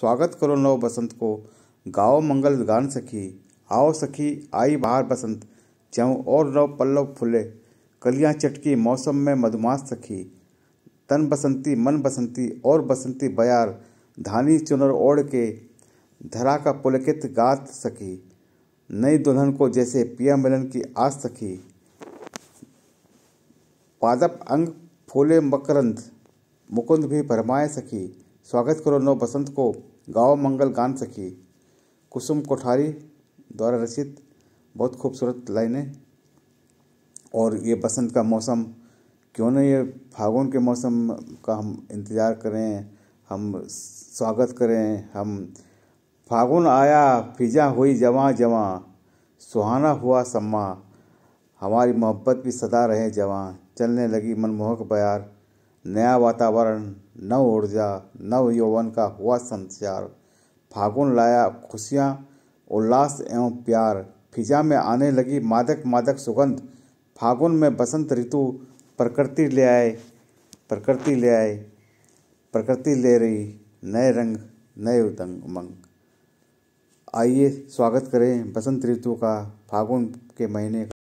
स्वागत करो नव बसंत को गाओ मंगल गान सखी आओ सखी आई बाहर बसंत ज्यों और नव पल्लव फूले कलियां चटकी मौसम में मधुमास सखी तन बसंती मन बसंती और बसंती बयार धानी चुनर ओढ़ के धरा का पुलकित गात सखी नई दुल्हन को जैसे पिया मिलन की आस सखी पादप अंग फूले मकरंद मुकुंद भी भरमाए सखी स्वागत करो नौ बसंत को गाओ मंगल गान सखी कुसुम कोठारी द्वारा रचित बहुत खूबसूरत लाइनें और ये बसंत का मौसम क्यों न ये फागुन के मौसम का हम इंतज़ार करें हम स्वागत करें हम फागुन आया फिजा हुई जवा जवा सुहाना हुआ सम्मा हमारी मोहब्बत भी सदा रहे जवा चलने लगी मनमोहक बयार नया वातावरण नव ऊर्जा नव यौवन का हुआ संचार फागुन लाया खुशियाँ उल्लास एवं प्यार फिजा में आने लगी मादक मादक सुगंध फागुन में बसंत ऋतु प्रकृति ले आए प्रकृति ले आए प्रकृति ले रही नए रंग नए उदंग उमंग आइए स्वागत करें बसंत ऋतु का फागुन के महीने का